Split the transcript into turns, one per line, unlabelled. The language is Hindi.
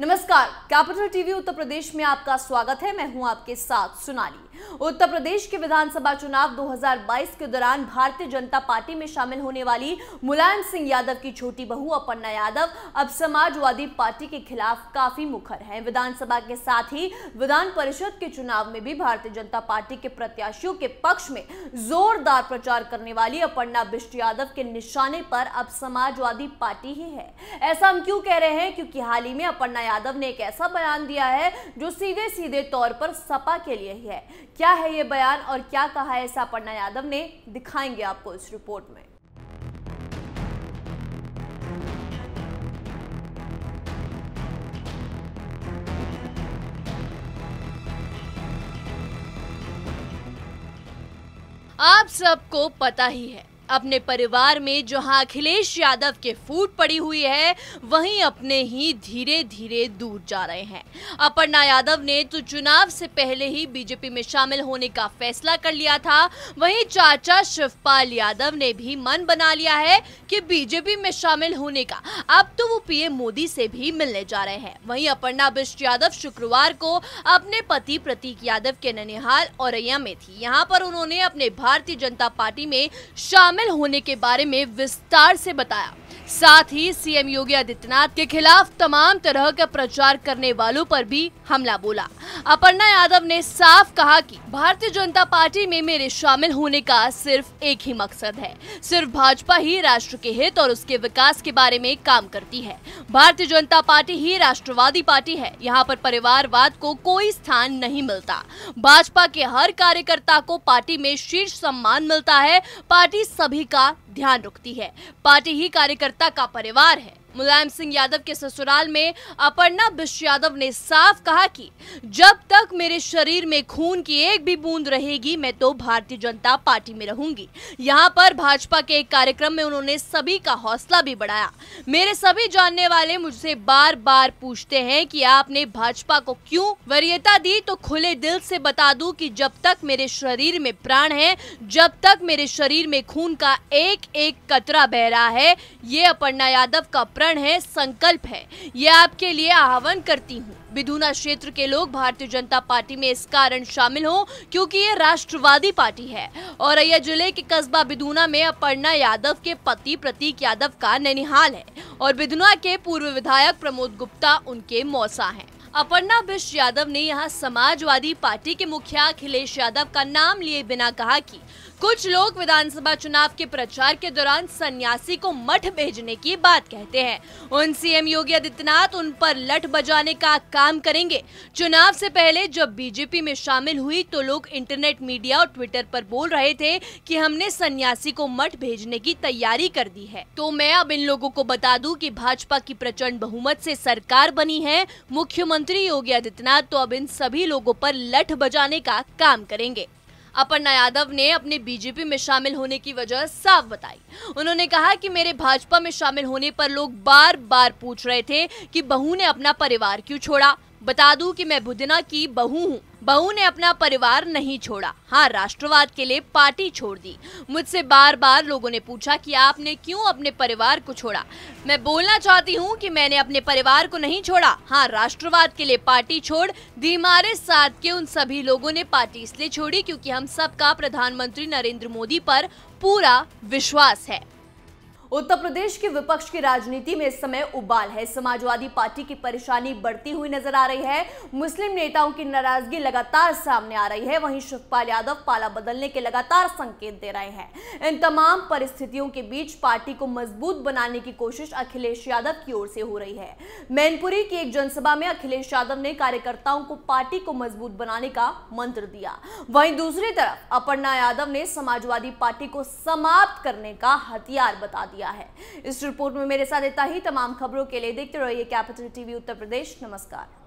नमस्कार नमस्कार कैपिटल टीवी उत्तर प्रदेश में आपका स्वागत है मैं हूं आपके साथ सुनाली उत्तर प्रदेश के विधानसभा चुनाव 2022 के दौरान भारतीय जनता पार्टी में शामिल होने वाली मुलायम सिंह यादव की छोटी बहू अपर्णा यादव अब समाजवादी पार्टी के खिलाफ काफी मुखर हैं विधानसभा के साथ ही विधान परिषद के चुनाव में भी भारतीय जनता पार्टी के प्रत्याशियों के पक्ष में जोरदार प्रचार करने वाली अपर्णा बिष्ट यादव के निशाने पर अब समाजवादी पार्टी ही है ऐसा हम क्यों कह रहे हैं क्योंकि हाल ही में अपर्णा यादव ने ने एक ऐसा बयान दिया है जो सीधे सीधे तौर पर सपा के लिए ही है क्या है ये बयान और क्या कहा है सापर्णा यादव ने दिखाएंगे आपको इस रिपोर्ट में आप सबको पता ही है अपने परिवार में जहां अखिलेश यादव के फूट पड़ी हुई है वहीं अपने ही धीरे धीरे दूर जा रहे हैं अपर्णा यादव ने तो चुनाव से पहले ही बीजेपी में शामिल होने का फैसला कर लिया था वहीं चाचा शिवपाल यादव ने भी मन बना लिया है कि बीजेपी में शामिल होने का अब तो वो पीएम मोदी से भी मिलने जा रहे हैं वही अपर्णा बिष्ट यादव शुक्रवार को अपने पति प्रतीक यादव के ननिहाल औरैया में थी यहाँ पर उन्होंने अपने भारतीय जनता पार्टी में शामिल शामिल होने के बारे में विस्तार से बताया साथ ही सीएम योगी आदित्यनाथ के खिलाफ तमाम तरह का प्रचार करने वालों पर भी हमला बोला अपर्णा यादव ने साफ कहा कि भारतीय जनता पार्टी में मेरे शामिल होने का सिर्फ एक ही मकसद है सिर्फ भाजपा ही राष्ट्र के हित और उसके विकास के बारे में काम करती है भारतीय जनता पार्टी ही राष्ट्रवादी पार्टी है यहाँ पर परिवारवाद को कोई स्थान नहीं मिलता भाजपा के हर कार्यकर्ता को पार्टी में शीर्ष सम्मान मिलता है पार्टी सभी का ध्यान रखती है पार्टी ही कार्यकर्ता का परिवार है मुलायम सिंह यादव के ससुराल में अपर्णा बिश यादव ने साफ कहा कि जब तक मेरे शरीर में खून की एक भी बूंद रहेगी मैं तो भारतीय जनता पार्टी में रहूंगी यहां पर भाजपा के एक कार्यक्रम में उन्होंने सभी का हौसला भी बढ़ाया मेरे सभी जानने वाले मुझसे बार बार पूछते हैं कि आपने भाजपा को क्यों वरीयता दी तो खुले दिल से बता दू की जब तक मेरे शरीर में प्राण है जब तक मेरे शरीर में खून का एक एक कतरा बह रहा है ये अपर्णा यादव का स्मरण है संकल्प है ये आपके लिए आह्वान करती हूँ बिधुना क्षेत्र के लोग भारतीय जनता पार्टी में इस कारण शामिल हो क्योंकि ये राष्ट्रवादी पार्टी है अयोध्या जिले के कस्बा बिधुना में अपर्णा यादव के पति प्रतीक यादव का ननिहाल है और बिधुना के पूर्व विधायक प्रमोद गुप्ता उनके मौसा हैं अपर्णा बिश यादव ने यहां समाजवादी पार्टी के मुखिया अखिलेश यादव का नाम लिए बिना कहा कि कुछ लोग विधानसभा चुनाव के प्रचार के दौरान सन्यासी को मठ भेजने की बात कहते हैं उन सीएम योगी आदित्यनाथ उन पर लठ बजाने का काम करेंगे चुनाव से पहले जब बीजेपी में शामिल हुई तो लोग इंटरनेट मीडिया और ट्विटर पर बोल रहे थे कि हमने सन्यासी को मठ भेजने की तैयारी कर दी है तो मैं अब इन लोगों को बता दूं कि भाजपा की प्रचंड बहुमत से सरकार बनी है मुख्यमंत्री मुख्यमंत्री योगी आदित्यनाथ तो अब इन सभी लोगों पर लठ बजाने का काम करेंगे अपर्णा यादव ने अपने बीजेपी में शामिल होने की वजह साफ बताई उन्होंने कहा कि मेरे भाजपा में शामिल होने पर लोग बार बार पूछ रहे थे कि बहू ने अपना परिवार क्यों छोड़ा बता दूं कि मैं बुधना की बहू हूँ बहू ने अपना परिवार नहीं छोड़ा हाँ राष्ट्रवाद के लिए पार्टी छोड़ दी मुझसे बार बार लोगों ने पूछा कि आपने क्यों अपने परिवार को छोड़ा मैं बोलना चाहती हूँ कि मैंने अपने परिवार को नहीं छोड़ा हाँ राष्ट्रवाद के लिए पार्टी छोड़ हमारे साथ के उन सभी लोगों ने पार्टी इसलिए छोड़ी क्योंकि हम सबका प्रधानमंत्री नरेंद्र मोदी पर पूरा विश्वास है उत्तर प्रदेश के विपक्ष की राजनीति में इस समय उबाल है समाजवादी पार्टी की परेशानी बढ़ती हुई नजर आ रही है मुस्लिम नेताओं की नाराजगी लगातार सामने आ रही है वहीं शिवपाल यादव पाला बदलने के लगातार संकेत दे रहे हैं इन तमाम परिस्थितियों के बीच पार्टी को मजबूत बनाने की कोशिश अखिलेश यादव की ओर से हो रही है मैनपुरी की एक जनसभा में अखिलेश यादव ने कार्यकर्ताओं को पार्टी को मजबूत बनाने का मंत्र दिया वहीं दूसरी तरफ अपर्णा यादव ने समाजवादी पार्टी को समाप्त करने का हथियार बता दिया दिया है इस रिपोर्ट में मेरे साथ इतना ही तमाम खबरों के लिए देखते रहिए कैपिटल टीवी उत्तर प्रदेश नमस्कार